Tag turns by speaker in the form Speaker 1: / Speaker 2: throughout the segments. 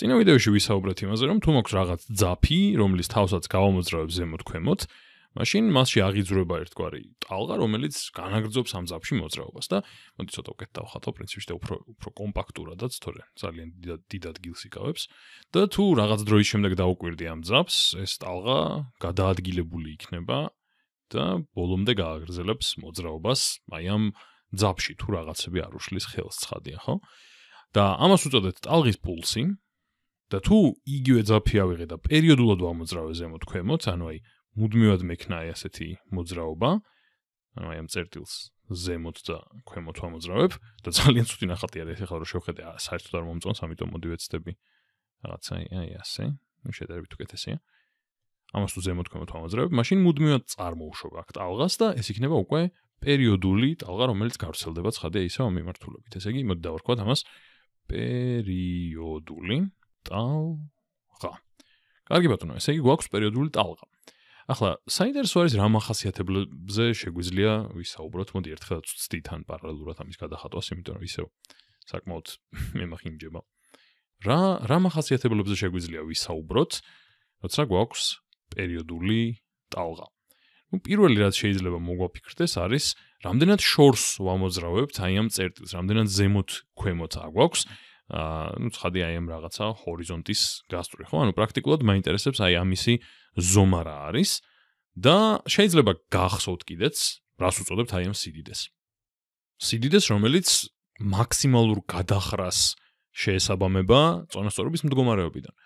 Speaker 1: წინა ვიდეოში ვისაუბრეთ იმაზე, რომ თუ მოგს რაღაც ძაფი, რომლის თავსაც გავამოძრავებს ზემოთ ქვემოთ, მაშინ მასში აღიძრება ერთგვარი ტალღა, რომელიც განაგრძობს ამ ძაფში მოძრაობას და მოდი ცოტა უკეთ დავხატო, პრინციპში და უფრო უფრო კომპაქტურადაც, თორე ძალიან დიდ ადგილს იკავებს და თუ რაღაც დროის შემდეგ დაუკვირდი ამ ძაფს, ეს ტალღა გადაადგილებული იქნება და ბოლომდე გააგრძელებს მოძრაობას, აი ამ ძაფში თუ რაღაცები არ უშლის ხელს ცხადია, ხო? და ამას უწოდეთ ტალღის პულსი, და თუ იგივე ძაფი ავიღე და პერიოდულად ამოძრავე ზემოთ ქვემოთ, ანუ აი მუდმივად მექნაი ასეთი მოძრაობა, ანუ აი ამ წერტილს ზემოთ და ქვემოთ ამოძრავებ და ძალიან ცუდი ნახატი არის ეს ახლა რომ შევხედე, საერთოდ არ მომწონს, ამიტომ მოდი ვეცდები რაღაც აი აი ასე, ნუ შედარებით უკეთესია. ამას თუ ზემოთ ქვემოთ ამოძრავებ, მაშინ მუდმივად წარმოუშობ აქ ტალღას და ეს იქნება უკვე პერიოდული ტალღა, რომელიც გავრცელდება ცხადია ისა მომიმართულებით. ესე იგი, მოდი დავარქვათ ამას პერიოდული, ტალღა. კარგი ბატონო, ესე იგი გვაქვს პერიოდული ტალღა. ახლა, საინტერესო არის რა მახასიათებლებზე შეგვიძლია ვისაუბროთ, მოდი ერთხელაც ვწდით ან პარალელურად ამის გადახატვას, იმიტომ რომ ისევ საკმაოდ მემახინჯება. რა რა მახასიათებლებზე შეგვიძლია ვისაუბროთ, როცა გვაქვს პერიოდული ტალღა. ну პირველი რაც შეიძლება მოგვაფიქრდეს არის რამდენად შორს ვამოძრავებთ აი ამ წერტილს რამდენად ზემოთ ქვემოთ აგვაქვს აა ну ცხადი აი ამ რაღაცა ჰორიზონტის გასწვრი ხო ანუ პრაქტიკულად მაინტერესებს აი ამისი ზომა რა არის და შეიძლება გახსოვთ კიდეც რას უწოდებთ აი ამ სიდიდეს სიდიდეს რომელიც მაქსიმალურ გადახრას შეესაბამება წონასწორობის მდგომარეობიდან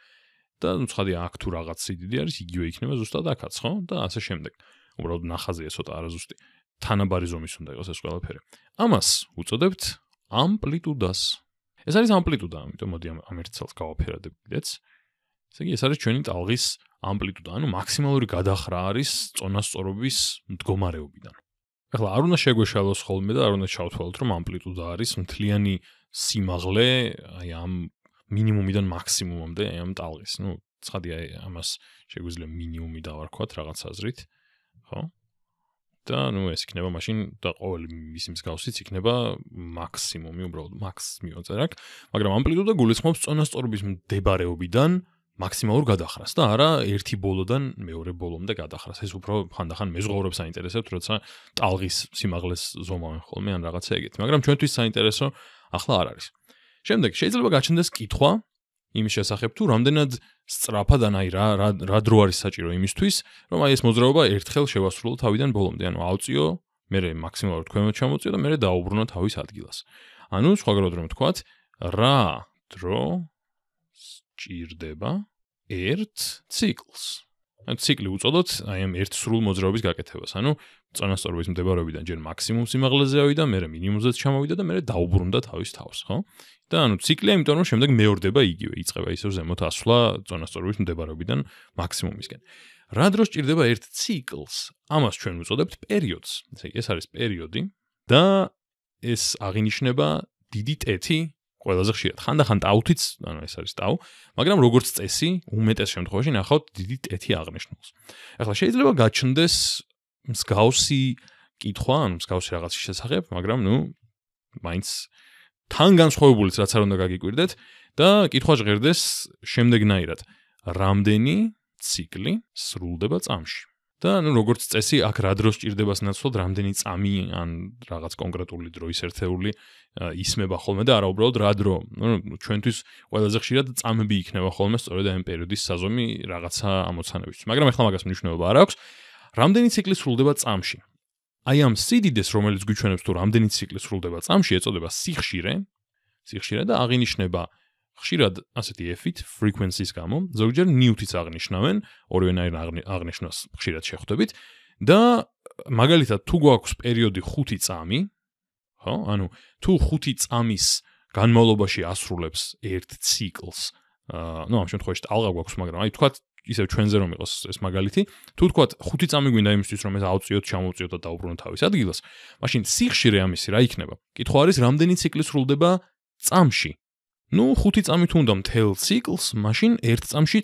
Speaker 1: და ну ცხადი აქ თუ რაღაც სიდიდე არის იგივე იქნება ზუსტად აქაც ხო და ასე შემდეგ უბრალოდ ნახაზია ცოტა არაზუსტი თანაბარი ზომის უნდა იყოს ეს ყველაფერი ამას უწოდებთ амплитудас ეს არის ამპლიტუდა, ამიტომ მოდი ამ ერთ ცალს გავაფერადებ კიდეც. ესე იგი, ეს არის ჩვენი ტალღის ამპლიტუდა, ანუ მაქსიმალური გადახრა არის წონასწორობის მდგომარეობიდან. ახლა არ უნდა შეგვეშალოს ხოლმე და არ უნდა ჩავთვალოთ, რომ ამპლიტუდა არის მთლიანი სიმაღლე, აი ამ მინიმუმიდან მაქსიმუმამდე, აი ამ ტალღის. ნუ, ცხადია, ამას შეგვიძლია მინიმუმი დავარქვათ რაღაც აზრით. ხო? და ну ეს იქნება машин და ყოველი მის მსგავსიც იქნება მაქსიმუმი უბრალოდ მაქს მიოწერაკ მაგრამ ამპლიტუდა გულისხმობს წონასწორობის მდებარეობიდან მაქსიმალურ გადახრას და არა ერთი ბოლოდან მეორე ბოლომდე გადახრას ეს უფრო ხანდახან მეზღვაურებს აინტერესებს როცა ტალღის სიმაღლეს ზომავენ ხოლმე ან რაღაცა ეგეთი მაგრამ ჩვენთვის საინტერესო ახლა არ არის შემდეგ შეიძლება გაჩნდეს კითხვა იმის შესახებ თუ რამდენად სწრაფად ანაი რა რა დრო არის საჭირო იმისთვის, რომ აი ეს მოძრაობა ერთხელ შევასრულო თავიდან ბოლომდე, ანუ აუწიო, მე მაქსიმალურად თქვენ მოჩამოწიო და მე დაუბრუნო თავის ადგილას. ანუ სხვაგვარად რომ ვთქვათ, რა დრო სჭირდება ერთ ციკლს? ციკლი უწოდოთ აი ამ ერთ სრულ მოძრაობის გაკეთებას. ანუ წონასწორობის მდებარეობიდან ჯერ მაქსიმუმ სიმაღლეზე ავიდა, მერე მინიმუმზე ჩამოვიდა და მერე დაუბრუნდა თავის თავს, ხო? და ანუ ციკლი, ამიტომ რომ შემდეგ მეორდება იგივე, იწყება ისევ ზემოთ ასვლა წონასწორობის მდებარეობიდან მაქსიმუმისკენ. რა დრო შეიძლება ერთ ციკლს? ამას ჩვენ უწოდებთ პერიოდს. ესე იგი, ეს არის პერიოდი და ეს აღინიშნება დიდი ტეთი ყველაზე ხშირად. ხანდახან ტაუთიც, ანუ ეს არის ტაუ, მაგრამ როგორც წესი, უმეტეს შემთხვევაში ნახავთ დიდი ტეთი აღნიშნულს. ახლა შეიძლება გაჩნდეს მსგავსი კითხვა, ანუ მსგავსი რაღაცის შესახებ, მაგრამ ნუ მაინც თან განსხვავებულიც რაც არ უნდა გაგიკვირდეთ და კითხვა ჟღერდეს შემდეგნაირად. რამდენი ციკლი სრულდება წამში? და ანუ როგორც წესი აქ რა დროს ჭირდებას ნაცვლად რამდენი წამი ან რაღაც კონკრეტული დროის ერთეული ისმება ხოლმე და არა უბრალოდ რა დრო ანუ ჩვენთვის ყველაზე ხშირად წამები იქნება ხოლმე სწორედ ამ პერიოდის საზომი რაღაცა ამოცანებისთვის მაგრამ ეხლა მაგას მნიშვნელობა არ აქვს რამდენი ციკლი სრულდება წამში აი ამ სიდიდეს რომელიც გვიჩვენებს თუ რამდენი ციკლი სრულდება წამში ეწოდება სიხშირე სიხშირე და აღინიშნება აა ხშირად ასეთი f-ით frequency-ის გამო ზოგჯერ newt-იც აღნიშნავენ, ორივენაირ აღნიშნოს ხშირად შეხვდებით და მაგალითად თუ გვაქვს პერიოდი 5 წამი, ხო, ანუ თუ 5 წამის განმავლობაში ასრულებს ერთ ციკლს, აა, ну, ამ შემთხვევაში ალღა გვაქვს, მაგრამ აი თქვათ ისე ჩვენზე რომ იყოს ეს მაგალითი, თუ თქვათ 5 წამი გვინდა იმისთვის რომ ეს აუწიოთ, ჩამოუწიოთ და დაუბრუნოთ თავის ადგილას, მაშინ სიხშირე ამისი რა იქნება? კითხვა არის, რამდენი ციკლი სრულდება წამში, ну 5 წამით უნდა მთელ ციკლს, მაშინ 1 წამში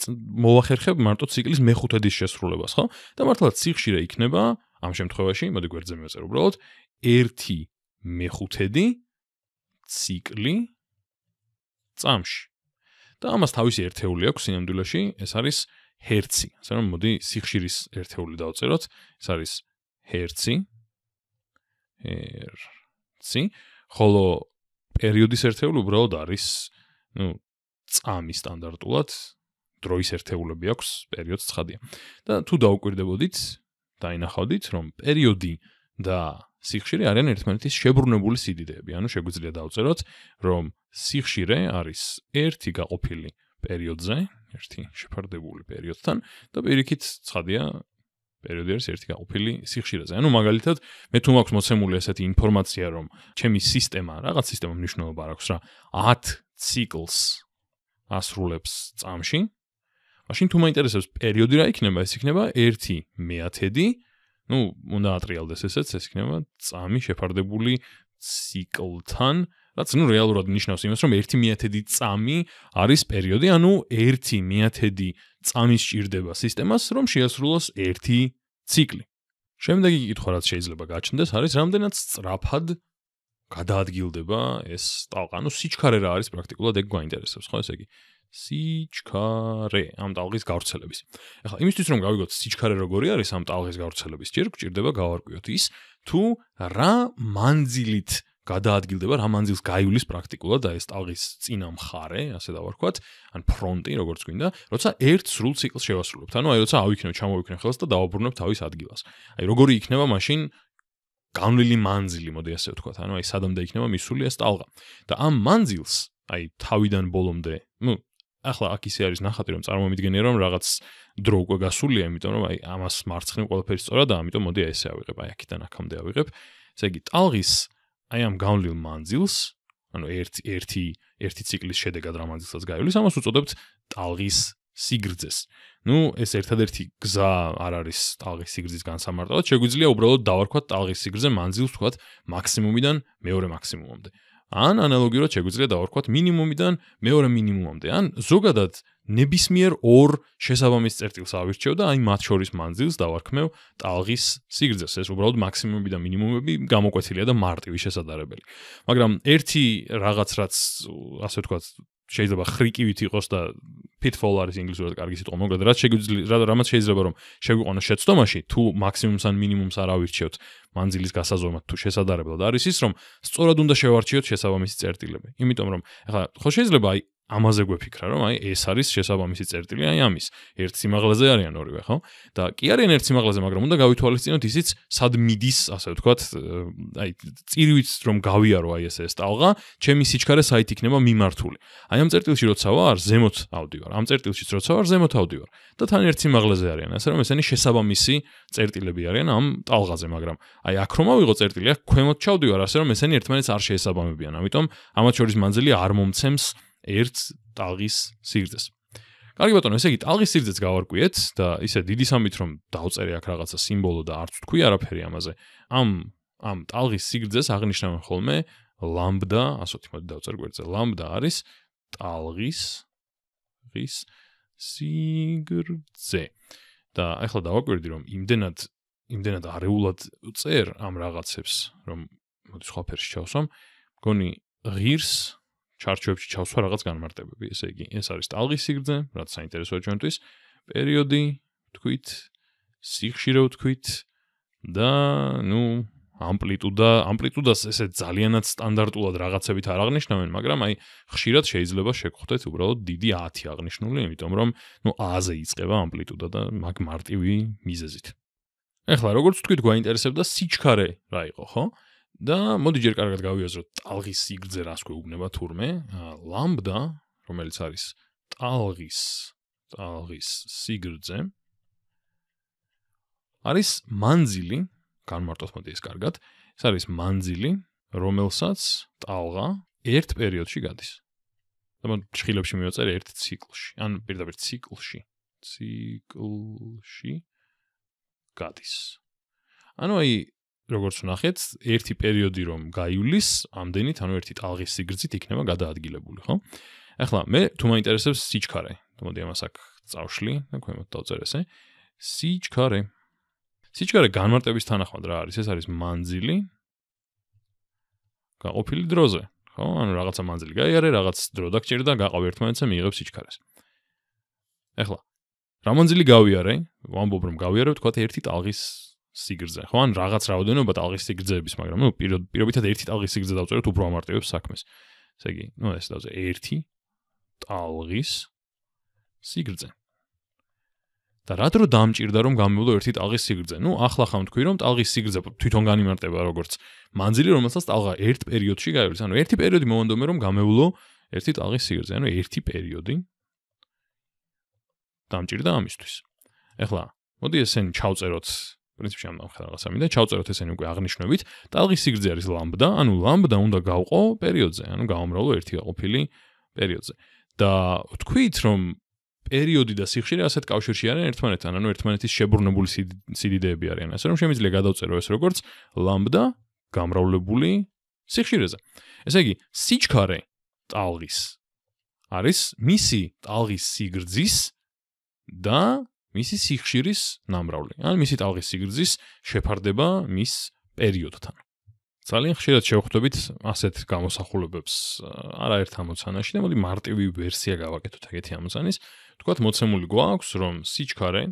Speaker 1: მოახერხებ მარტო ციკლის მე-5-ის შესრულებას, ხო? და მართლაც სიხშირე იქნება ამ შემთხვევაში, მოდი გვერდზე მივაწერ უბრალოდ 1 მე-5-დი ციკლი წამში. და ამას თავისი ერთეული აქვს სინამდვილეში, ეს არის ჰერცი. ასე რომ მოდი სიხშირის ერთეული დავწეროთ, ეს არის ჰერცი. ჰერცი. ხოლო პერიოდის ერთეული უბრალოდ არის, ну, წამი სტანდარტულად დროის ერთეულები აქვს, პერიოდს ცხადია. და თუ დაუკვირდებოდით, დაინახავდით, რომ პერიოდი და სიხშირე არიან ერთმანეთის შებრუნებული სიდიდეები, ანუ შეგვიძლია დავწეროთ, რომ სიხშირე არის ერთი გაყოფილი პერიოდზე, ერთი შეფარდებული პერიოდთან და პირიქით ცხადია, პერიოდი არის ერთი გაყופיლი სიხშირეზე. ანუ მაგალითად, მე თუ მაქვს მოცემული ესეთი ინფორმაცია, რომ ჩემი სისტემა, რაღაც სისტემა მნიშვნელობა აქვს რა, 10 ციკლს ასრულებს წამში. მაშინ თუ მაინტერესებს პერიოდი რა იქნება, ეს იქნება 1 მეათედი. ну, უნდა ატრიალდეს ესეც, ეს იქნება წამი შეფარდებული ციკლთან, რაც ნუ რეალურად ნიშნავს იმას, რომ 1 მიათედი წამი არის პერიოდი, ანუ 1 მიათედი წამის ჭირდება სისტემას, რომ შეასრულოს 1 ციკლი. შემდეგი კითხვა, რაც შეიძლება გაჩნდეს, არის რამდენად სწრაფად გადაადგილდება ეს ტალღა. ანუ სიჩქარე რა არის პრაქტიკულად ეგ გვაინტერესებს, ხო ესე იგი? სიჩქარე ამ ტალღის გავრცელების. ეხლა იმისთვის რომ გავიგოთ სიჩქარე როგორი არის ამ ტალღის გავრცელების, ჯერ გვჭირდება გავარკვიოთ ის თუ რა მანძილით გადაადგილდება რა მანძილს გაივლის პრაქტიკულად და ეს ტალღის წინა მხარე, ასე დავარქვათ, ან ფრონტი, როგორც გვინდა, როცა ერთ სრულ ციკლს შევასრულებთ. ანუ აი როცა ავიქნევ, ჩამოვიქნევ ხელს და დავაბრუნებ თავის ადგილას. აი როგორი იქნება მაშინ განვლილი მანძილი, მოდი ასე ვთქვათ, ანუ აი სადამდე იქნება მისული ეს ტალღა. და ამ მანძილს, აი თავიდან ბოლომდე, ნუ ახლა აქ ისე არის ნახატი, რომ წარმომიდგენია, რომ რაღაც დრო უკვე გასულია, იმიტომ რომ აი ამას მარცხნივ ყველაფერი სწორადაა, ამიტომ მოდი აი ესე ავიღებ, აი აქიდან აქამდე ავიღებ. ესე იგი, ტალღის აი ამ გამვლილ მანძილს, ანუ ერთ ერთი ერთი ციკლის შედეგად რა მანძილსაც გაივლის, ამას უწოდებთ ტალღის სიგრძეს. ну ეს ერთადერთი გზა არ არის ტალღის სიგრძის განსამარტოდ შეგვიძლია უბრალოდ დავარქვათ ტალღის სიგრძე მანძილს თქვათ მაქსიმუმიდან მეორე მაქსიმუმამდე ან ანალოგიურად შეგვიძლია დავარქვათ მინიმუმიდან მეორე მინიმუმამდე. ან ზოგადად ნებისმიერ ორ შესაბამის წერტილს ავირჩიო და აი მათ შორის მანძილს დავარქმევ ტალღის სიგრძეს. ეს უბრალოდ მაქსიმუმები და მინიმუმები გამოკვეთილია და მარტივი შესაძლებელი. მაგრამ ერთი რაღაც რაც ასე ვთქვათ შეიძლება ხრიკივით იყოს და pitfall არის ინგლისურად კარგი სიტყვა მოკლედ რაც შეიძლება რამაც შეიძლება რომ შეგვიყვანო შეცდომაში თუ მაქსიმუმს ან მინიმუმს არ ავირჩიოთ მანძილის გასაზომად თუ შესაძლებლად არის ის რომ სწორად უნდა შევარჩიოთ შესაბამისი წერტილები იმიტომ რომ ეხლა ხო შეიძლება აი ამაზე გვეფიქრა რომ აი ეს არის შესაბამისი წერტილი აი ამის ერთ სიმაღლეზე არიან ორივე ხო და კი არიან ერთ სიმაღლეზე მაგრამ უნდა გავითვალისწინოთ ისიც სად მიდის ასე ვთქვათ აი წირვიც რომ გავიარო აი ეს ეს ტალღა ჩემი სიჩქარე საით იქნება მიმართული აი ამ წერტილში როცა ვარ ზემოთ ავდივარ ამ წერტილში როცა ვარ ზემოთ ავდივარ და თან ერთ სიმაღლეზე არიან ასე რომ ესენი შესაბამისი წერტილები არიან ამ ტალღაზე მაგრამ აი აქ რომ ავიღო წერტილი აქ ქვემოთ ჩავდივარ ასე რომ ესენი ერთმანეთს არ შეესაბამებიან ამიტომ ამათ შორის მანძილი არ მომცემს ერთ ტალღის სიგრძეს. კარგი ბატონო, ესე იგი, ტალღის სიგრძეს გავარკვიეთ და ისე დიდი სამით რომ დავწერე აქ რაღაცა სიმბოლო და არც თქვი არაფერი ამაზე. ამ ამ ტალღის სიგრძეს აღნიშნავენ ხოლმე ლამბდა, ასე თქვით დავწერ გვერდზე. ლამბდა არის ტალღის ღის სიგრძე. და ახლა დავაკვირდი რომ იმდენად იმდენად არეულად წერ ამ რაღაცებს, რომ მოდი სხვა ფერში ჩავსვამ. მგონი ღირს ჩარჩოებში ჩავსვა რაღაც განმარტებები, ესე იგი, ეს არის ტალღის სიგრძე, რაც საინტერესოა ჩვენთვის, პერიოდი, თქვით, სიხშირე ვთქვით და, ну, амплитуда, амплитудас ესე ძალიანაც სტანდარტულად რაღაცებით არ აღნიშნავენ, მაგრამ აი, ხშირად შეიძლება შეგხვდეთ უბრალოდ დიდი 10 აღნიშნული, იმიტომ რომ, ну, აზე იწება амплитуда და მაგ მარტივი მიზეზით. ეხლა, როგორც თქვით, გვაინტერესებდა სიჩქარე რა იყო, ხო? და მოდი ჯერ კარგად გავიაზროთ ტალღის სიგრძე რას გვეუბნება თურმე ლამბდა რომელიც არის ტალღის ტალღის სიგრძე არის მანძილი განმარტოთ მოდი ეს კარგად ეს არის მანძილი რომელსაც ტალღა ერთ პერიოდში გადის და მე ჩხილებში მივაწერე ერთ ციკლში ან პირდაპირ ციკლში ციკლში გადის ანუ აი როგორც ვნახეთ, ერთი პერიოდი რომ გაივლის, ამდენით, ანუ ერთი ტალღის სიგრძით იქნება გადაადგილებული, ხო? ახლა მე თუ მაინტერესებს სიჩქარე, მოდი ამას აქ წავშლი, და ქვემოთ დავწერეს, ე. სიჩქარე. სიჩქარე განმარტების თანახმად რა არის? ეს არის მანძილი. გაყოფილი დროზე, ხო? ანუ რაღაცა მანძილი გაიარე, რაღაც დრო დაგჭირდა, გაყავ ერთმანეთზე მიიღებს სიჩქარეს. ახლა რა მანძილი გავიარე? ვამბობ რომ გავიარე, თქვათ ერთი ტალღის სიგრძე, ხო? ან რაღაც რაოდენობა ტალღის სიგრძეების, მაგრამ ნუ პირობითად ერთი ტალღის სიგრძე დავწეროთ უფრო ამარტივებს საქმეს. ესე იგი, ნუ ეს დავწე 1 ტალღის სიგრძე. და რა დრო დამჭირდა რომ გამოვიდო ერთი ტალღის სიგრძე? ნუ ახლა ხან თქვი რომ ტალღის სიგრძე თვითონ განიმარტება როგორც მანძილი, რომელსაც ტალღა ერთ პერიოდში გაივლის. ანუ ერთი პერიოდი მომანდომე რომ გამოვიდო ერთი ტალღის სიგრძე, ანუ ერთი პერიოდი დამჭირდა ამისთვის. ეხლა მოდი ესენი ჩავწეროთ პრინციპში ამ ხალხასამი და ჩავწეროთ ესენი უკვე აღნიშნვით. ტალღის სიგრძე არის ლამბდა, ანუ ლამბდა უნდა გავყო პერიოდზე, ანუ გავამრავლო ერთი გაყოფილი პერიოდზე. და თქვით რომ პერიოდი და სიხშირე ასეთ კავშირში არიან ერთმანეთთან, ანუ ერთმანეთის შებრუნებული სიდიდეები არიან, ასე რომ შემიძლია გადავწერო ეს როგორც ლამბდა გამრავლებული სიხშირეზე. ესე იგი, სიჩქარე ტალღის არის მისი ტალღის სიგრძის და მისი სიხშირის ნამრავლი, ან მისი ტალღის სიგრძის შეფარდება მის პერიოდთან. ძალიან ხშირად შევხვდებით ასეთ გამოსახულებებს არაერთ ამოცანაში და მოდი მარტივი ვერსია გავაკეთოთ ეგეთი ამოცანის. თქვათ მოცემული გვაქვს რომ სიჩქარე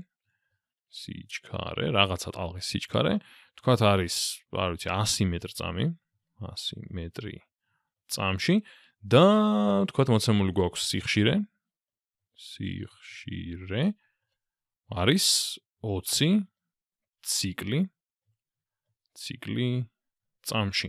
Speaker 1: სიჩქარე, რაღაცა ტალღის სიჩქარე, თქვათ არის, არ ვიცი, 100 მეტრ წამი, 100 მეტრი წამში და თქვათ მოცემული გვაქვს სიხშირე სიხშირე არის 20 ციკლი ციკლი წამში.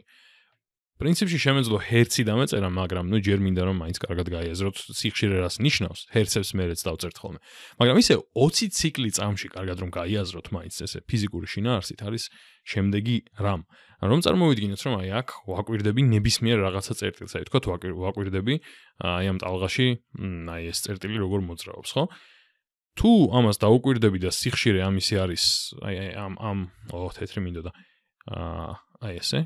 Speaker 1: პრინციპში შემეძლო ჰერცი დამეწერა, მაგრამ ნუ ჯერ მინდა რომ მაინც კარგად გაიაზროთ სიხშირე რას ნიშნავს, ჰერცებს მეერეც დავწერთ ხოლმე. მაგრამ ისე 20 ციკლი წამში კარგად რომ გაიაზროთ მაინც ესე ფიზიკური შინაარსით არის შემდეგი რამ. რომ წარმოვიდგინოთ რომ აი აქ ვაკვირდები ნებისმიერ რაღაცა წერტილს, აი თქვა ვაკვირდები აი ამ ტალღაში, აი ეს წერტილი როგორ მოძრაობს, ხო? თუ ამას დაუკვირდები და სიხშირე ამისი არის აი ამ ამ ო თეთრი მინდოდა აი ესე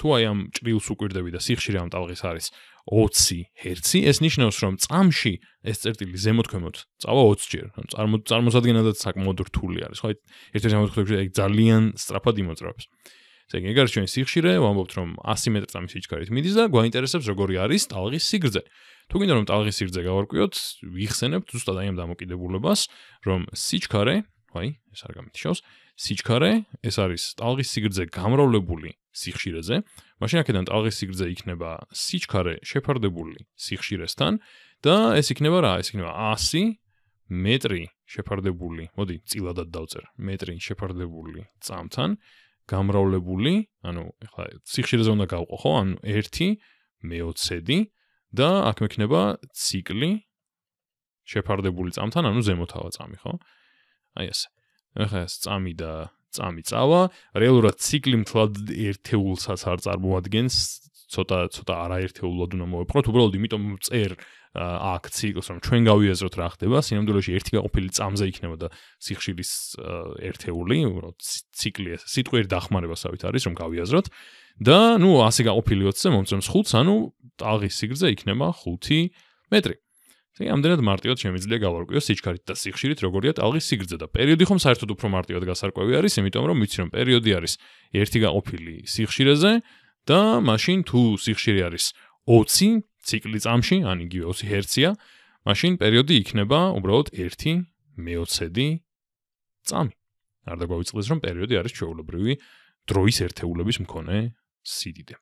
Speaker 1: თუ აი ამ ჭრილს უკვირდები და სიხშირე ამ ტალღის არის 20 ჰერცი ეს ნიშნავს რომ წამში ეს წერტილი ზემოთქმევთ წავა 20 ჯერ ანუ წარმოსადგენადაც საკმაოდ რთული არის ხო აი ერთ-ერთი შემთხვევაში ეგ ძალიან სწრაფად იმოძრავებს ესე იგი ეგარ ჩვენ სიხშირე ვამბობთ რომ 100 მეტრ წამის სიჩქარით მიდის და გვაინტერესებს როგორი არის ტალღის სიგრძე თუ გინდა რომ ტალღის სიგრძე გავარკვიოთ, ვიხსენებთ ზუსტად აი ამ დამოკიდებულებას, რომ სიჩქარე, აი, ეს არ გამიჩნევს, სიჩქარე, ეს არის ტალღის სიგრძე გამრავლებული სიხშირეზე, მაშინ აქედან ტალღის სიგრძე იქნება სიჩქარე შეფარდებული სიხშირესთან და ეს იქნება რა, ეს იქნება 100 მეტრი შეფარდებული, მოდი, წილადად დავწერ, მეტრი შეფარდებული წამთან გამრავლებული, ანუ ეხლა სიხშირეზე უნდა გავყო, ხო? ანუ 1 მეოცედი და აქ მექნება ციკლი შეფარდებული წამთან, ანუ ზემოთავა წამი, ხო? აი ეს. ახლა ეს წამი და წამი წავა, რეალურად ციკლი მთლად ერთეულსაც არ წარმოადგენს, ცოტა ცოტა არაერთეულად უნდა მოვიყოთ, უბრალოდ იმიტომ წერ აქ ციკლს, რომ ჩვენ გავიაზროთ რა ხდება, სინამდვილეში ერთი გაყופיლი წამზე იქნება და სიხშირის ერთეული, უბრალოდ ციკლი ეს, სიტყვიერ დახმარებასავით არის, რომ გავიაზროთ. და ნუ ასე გაყופיლიოთ ზე მომწონს ხულს, ანუ აღის სიგრძე იქნება 5 მეტრი. ეს ამდენად მარტივად შემიძლია გავარკვიოს სიჩქარით და სიხშირით, როგორია ტალღის სიგრძე და პერიოდი ხომ საერთოდ უფრო მარტივად გასარკვევი არის, იმიტომ რომ ვიცი რომ პერიოდი არის ერთი გაყופיლი სიხშირეზე და მაშინ თუ სიხშირე არის 20 ციკლი წამში, ან იგივე 20 ჰერცია, მაშინ პერიოდი იქნება უბრალოდ 1 მეოცედი წამი. არ დაგვაიწყლეს რომ პერიოდი არის ჩვეულებრივი დროის ერთეულების მქონე სიდიდე.